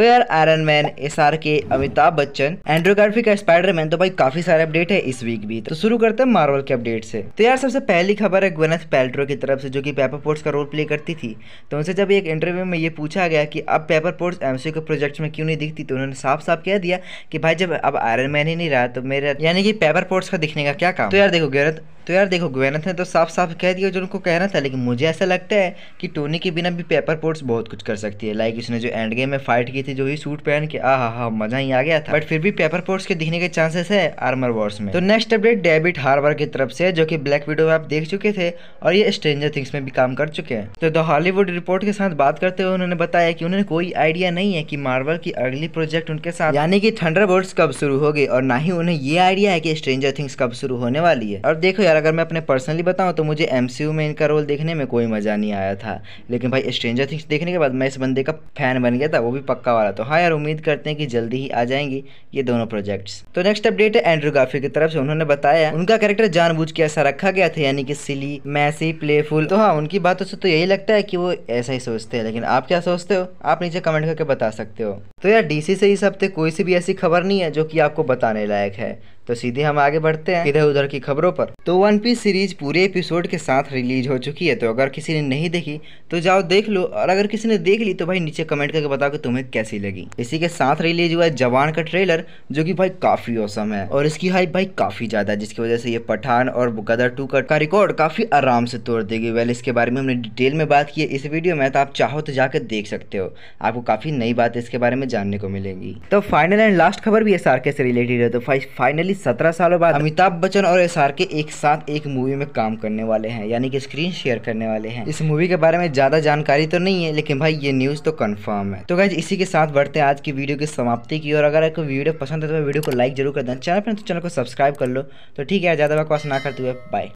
where Iron Man S R K Amitabh Bachchan एंड्रोग्राफी गार्फी का man तो भाई काफी सारे अपडेट है इस वीक भी तो शुरू करते हैं मार्वल के अपडेट से तो यार सबसे पहली खबर है ग्वेनेथ पेल्ट्रो की तरफ से जो कि पेपर पोर्ट्स का रोल प्ले करती थी तो उनसे जब एक इंटरव्यू में ये पूछा गया कि अब पेपर पोर्ट्स एमसीयू के प्रोजेक्ट में क्यों नहीं दिखती तो उन्होंने साफ साफ कह दिया कि भाई जब अब आयरन मैन ही नहीं रहा तो मेरा यानी कि पेपर पोर्ट्स का दिखने का क्या काम तो यार देखो गैरत तो यार देखो ग्वेनेथ ने तो साफ साफ कह दिया जो उनको कहना था लेकिन मुझे ऐसा लगता है कि टोनी के बिना भी पेपर पोर्ट्स बहुत कुछ कर सकती है लाइक उसने जो एंड गेम में फाइट की थी थी जो ही सूट पहन के आ हा मजा ही आ गया था बट फिर भी पेपर पोर्ट्स के दिखने के चांसेस है आर्मर वॉर्स में तो नेक्स्ट अपडेट डेबिट हार्बर की तरफ से जो कि ब्लैक वीडियो में आप देख चुके थे और ये स्ट्रेंजर थिंग्स में भी काम कर चुके हैं तो द हॉलीवुड रिपोर्ट के साथ बात करते हुए उन्होंने बताया कि उन्हें कोई आइडिया नहीं है कि मार्वल की अगली प्रोजेक्ट उनके साथ यानी कि थंडर कब शुरू होगी और ना ही उन्हें ये आइडिया है कि स्ट्रेंजर थिंग्स कब शुरू होने वाली है और देखो यार अगर मैं अपने पर्सनली बताऊँ तो मुझे एम में इनका रोल देखने में कोई मजा नहीं आया था लेकिन भाई स्ट्रेंजर थिंग्स देखने के बाद मैं इस बंदे का फैन बन गया था वो भी पक्का वाला तो हाँ यार उम्मीद करते हैं कि जल्दी ही आ जाएंगी ये दोनों प्रोजेक्ट्स तो नेक्स्ट अपडेट है एंड्रू गाफी की तरफ से उन्होंने बताया उनका कैरेक्टर जानबूझ के ऐसा रखा गया था यानी कि सिली मैसी प्लेफुल तो हाँ उनकी बातों से तो यही लगता है कि वो ऐसा ही सोचते हैं लेकिन आप क्या सोचते हो आप नीचे कमेंट करके बता सकते हो तो यार डीसी से इस हफ्ते कोई सी भी ऐसी खबर नहीं है जो कि आपको बताने लायक है तो सीधे हम आगे बढ़ते हैं इधर उधर की खबरों पर तो वन पीस सीरीज पूरे एपिसोड के साथ रिलीज हो चुकी है तो अगर किसी ने नहीं देखी तो जाओ देख लो और अगर किसी ने देख ली तो भाई नीचे कमेंट करके बताओ कि तुम्हें कैसी लगी इसी के साथ रिलीज हुआ है जवान का ट्रेलर जो कि भाई काफी औसम है और इसकी हाइप भाई काफी ज्यादा है जिसकी वजह से ये पठान और बुकदर टू का रिकॉर्ड काफी आराम से तोड़ देगी वेल इसके बारे में हमने डिटेल में बात की है इस वीडियो में तो आप चाहो तो जाकर देख सकते हो आपको काफी नई बात इसके बारे में जानने को मिलेगी तो फाइनल एंड लास्ट खबर भी एस से रिलेटेड है तो फाइनली सत्रह सालों बाद अमिताभ बच्चन और एस के एक साथ एक मूवी में काम करने वाले हैं यानी कि स्क्रीन शेयर करने वाले हैं इस मूवी के बारे में ज्यादा जानकारी तो नहीं है लेकिन भाई ये न्यूज तो कन्फर्म है तो गाइज इसी के साथ बढ़ते हैं आज की वीडियो की समाप्ति की और अगर आपको वीडियो पसंद है तो वीडियो को लाइक जरूर कर देना चैनल पर तो चैनल को सब्सक्राइब कर लो तो ठीक है ज्यादा बकवास ना करते हुए बाय